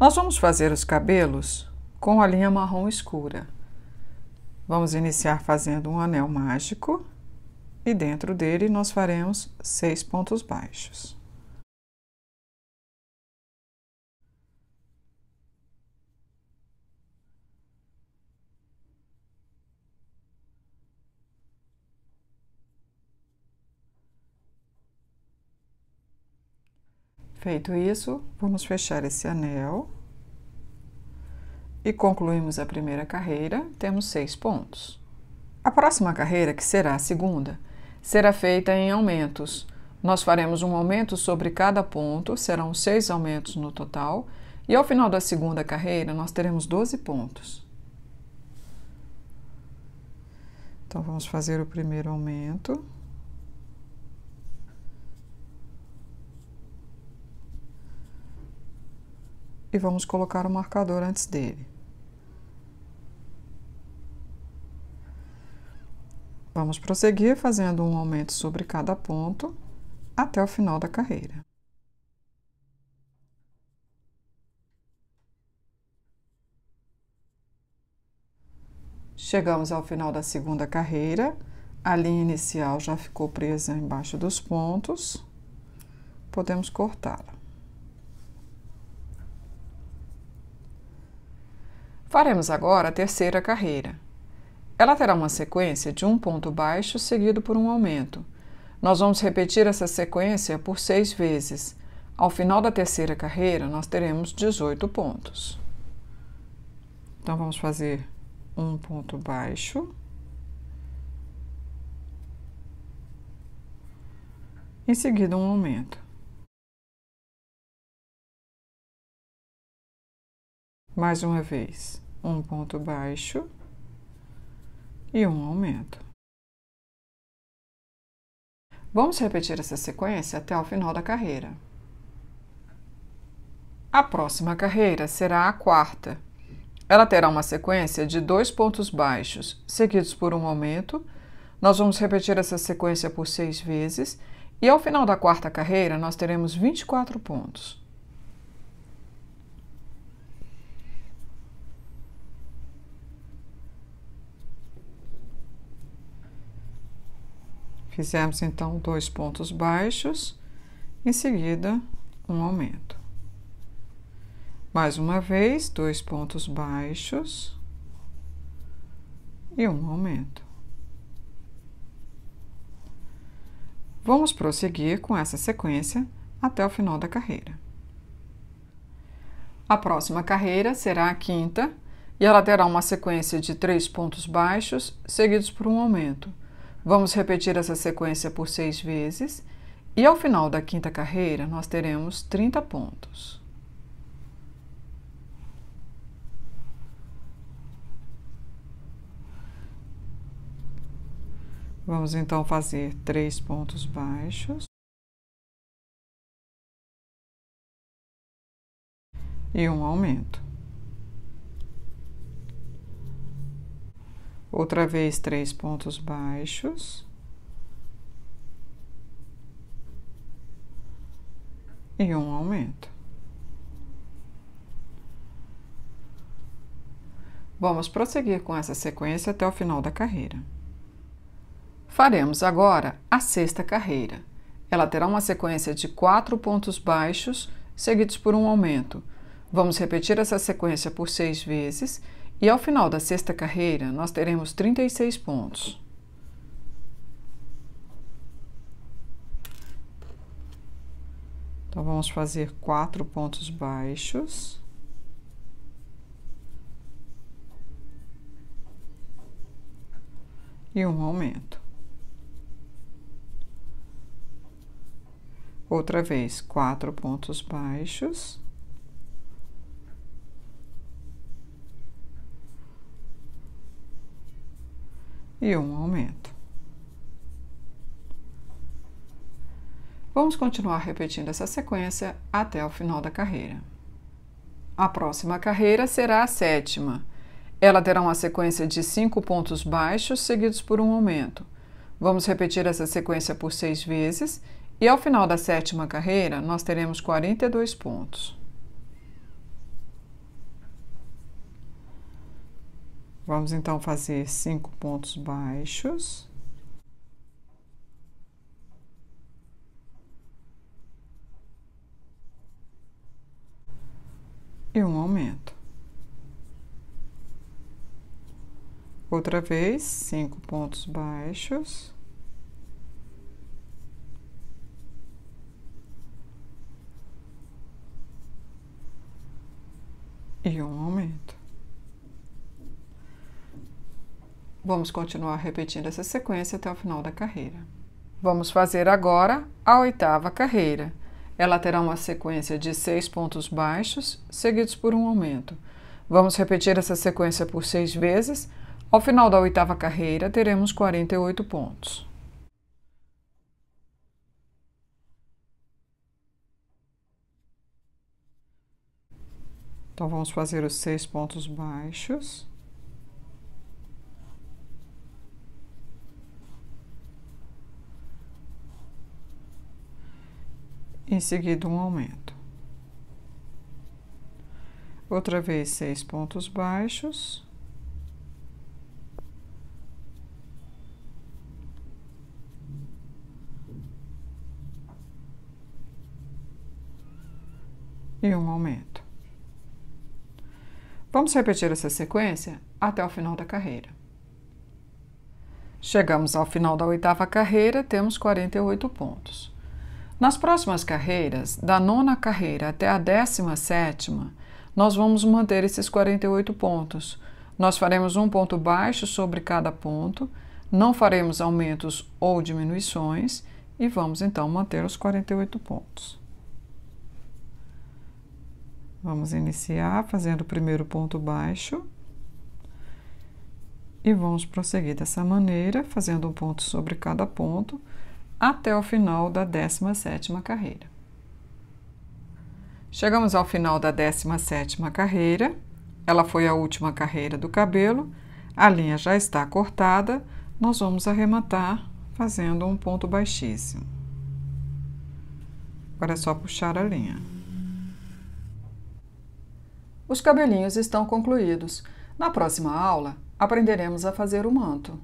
Nós vamos fazer os cabelos com a linha marrom escura. Vamos iniciar fazendo um anel mágico e dentro dele nós faremos seis pontos baixos. Feito isso, vamos fechar esse anel e concluímos a primeira carreira, temos seis pontos. A próxima carreira, que será a segunda, será feita em aumentos. Nós faremos um aumento sobre cada ponto, serão seis aumentos no total, e ao final da segunda carreira nós teremos 12 pontos. Então vamos fazer o primeiro aumento. e vamos colocar o marcador antes dele. Vamos prosseguir fazendo um aumento sobre cada ponto até o final da carreira. Chegamos ao final da segunda carreira, a linha inicial já ficou presa embaixo dos pontos, podemos cortá-la. Faremos agora a terceira carreira. Ela terá uma sequência de um ponto baixo seguido por um aumento. Nós vamos repetir essa sequência por seis vezes. Ao final da terceira carreira, nós teremos 18 pontos. Então, vamos fazer um ponto baixo. Em seguida, um aumento. Mais uma vez um ponto baixo e um aumento. Vamos repetir essa sequência até o final da carreira. A próxima carreira será a quarta. Ela terá uma sequência de dois pontos baixos, seguidos por um aumento. Nós vamos repetir essa sequência por seis vezes e ao final da quarta carreira nós teremos 24 pontos. Fizemos então dois pontos baixos, em seguida um aumento. Mais uma vez, dois pontos baixos e um aumento. Vamos prosseguir com essa sequência até o final da carreira. A próxima carreira será a quinta e ela terá uma sequência de três pontos baixos seguidos por um aumento Vamos repetir essa sequência por seis vezes e ao final da quinta carreira nós teremos 30 pontos. Vamos então fazer três pontos baixos. E um aumento. Outra vez, três pontos baixos. E um aumento. Vamos prosseguir com essa sequência até o final da carreira. Faremos agora a sexta carreira. Ela terá uma sequência de quatro pontos baixos seguidos por um aumento. Vamos repetir essa sequência por seis vezes e ao final da sexta carreira, nós teremos 36 pontos. Então, vamos fazer quatro pontos baixos. E um aumento. Outra vez, quatro pontos baixos. e um aumento. Vamos continuar repetindo essa sequência até o final da carreira. A próxima carreira será a sétima. Ela terá uma sequência de cinco pontos baixos seguidos por um aumento. Vamos repetir essa sequência por seis vezes e ao final da sétima carreira nós teremos 42 pontos. Vamos então fazer cinco pontos baixos. E um aumento. Outra vez, cinco pontos baixos. E um aumento. Vamos continuar repetindo essa sequência até o final da carreira. Vamos fazer agora a oitava carreira. Ela terá uma sequência de seis pontos baixos, seguidos por um aumento. Vamos repetir essa sequência por seis vezes. Ao final da oitava carreira, teremos 48 pontos. Então, vamos fazer os seis pontos baixos. em seguida um aumento. Outra vez, seis pontos baixos. E um aumento. Vamos repetir essa sequência até o final da carreira. Chegamos ao final da oitava carreira, temos 48 pontos. Nas próximas carreiras, da nona carreira até a décima sétima, nós vamos manter esses 48 pontos. Nós faremos um ponto baixo sobre cada ponto, não faremos aumentos ou diminuições e vamos então manter os 48 pontos. Vamos iniciar fazendo o primeiro ponto baixo e vamos prosseguir dessa maneira, fazendo um ponto sobre cada ponto até o final da 17ª carreira. Chegamos ao final da 17ª carreira. Ela foi a última carreira do cabelo. A linha já está cortada. Nós vamos arrematar fazendo um ponto baixíssimo. Agora é só puxar a linha. Os cabelinhos estão concluídos. Na próxima aula, aprenderemos a fazer o manto.